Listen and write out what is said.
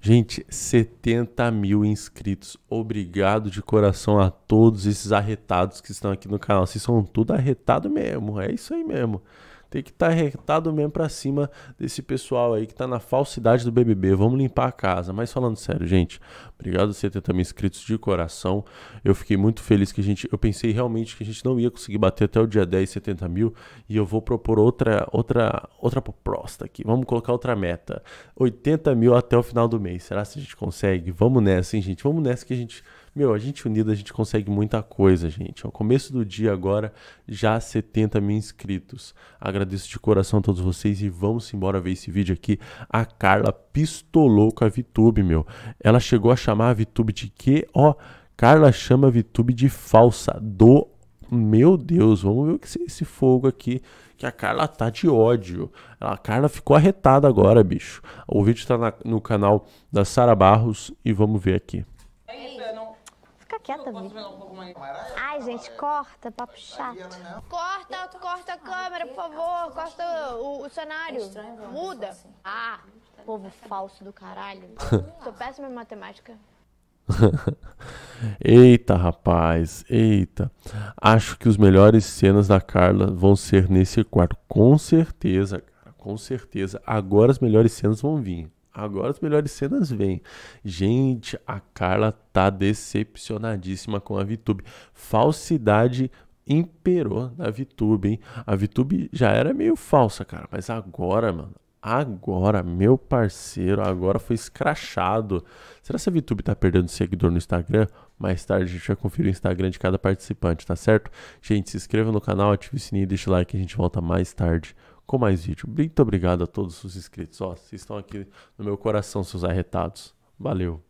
Gente, 70 mil inscritos. Obrigado de coração a todos esses arretados que estão aqui no canal. Vocês são tudo arretado mesmo. É isso aí mesmo. Tem que estar tá retado mesmo para cima desse pessoal aí que tá na falsidade do BBB. Vamos limpar a casa. Mas falando sério, gente, obrigado a 70 mil inscritos de coração. Eu fiquei muito feliz que a gente. Eu pensei realmente que a gente não ia conseguir bater até o dia 10, 70 mil. E eu vou propor outra, outra, outra proposta aqui. Vamos colocar outra meta: 80 mil até o final do mês. Será que a gente consegue? Vamos nessa, hein, gente? Vamos nessa que a gente meu, a gente unida, a gente consegue muita coisa, gente. Ao começo do dia agora, já 70 mil inscritos. Agradeço de coração a todos vocês e vamos embora ver esse vídeo aqui. A Carla pistolou com a VTube, meu. Ela chegou a chamar a VTube de quê? Ó, Carla chama a VTube de falsa. Do meu Deus, vamos ver o que é esse fogo aqui. Que a Carla tá de ódio. A Carla ficou arretada agora, bicho. O vídeo tá na, no canal da Sara Barros e vamos ver aqui quieta, Vicky. Ai, gente, corta, papo chato. Corta, corta a câmera, por favor. Corta o, o cenário. Muda. Ah, povo falso do caralho. Sou péssima em matemática. eita, rapaz, eita. Acho que os melhores cenas da Carla vão ser nesse quarto. Com certeza, cara, com certeza. Agora as melhores cenas vão vir. Agora as melhores cenas vêm. Gente, a Carla tá decepcionadíssima com a VTube. Falsidade imperou na VTube, hein? A VTube já era meio falsa, cara, mas agora, mano, agora, meu parceiro, agora foi escrachado. Será que a VTube tá perdendo seguidor no Instagram? Mais tarde a gente vai conferir o Instagram de cada participante, tá certo? Gente, se inscreva no canal, ative o sininho, deixa o like, a gente volta mais tarde com mais vídeo. Muito obrigado a todos os inscritos. Ó, vocês estão aqui no meu coração, seus arretados. Valeu.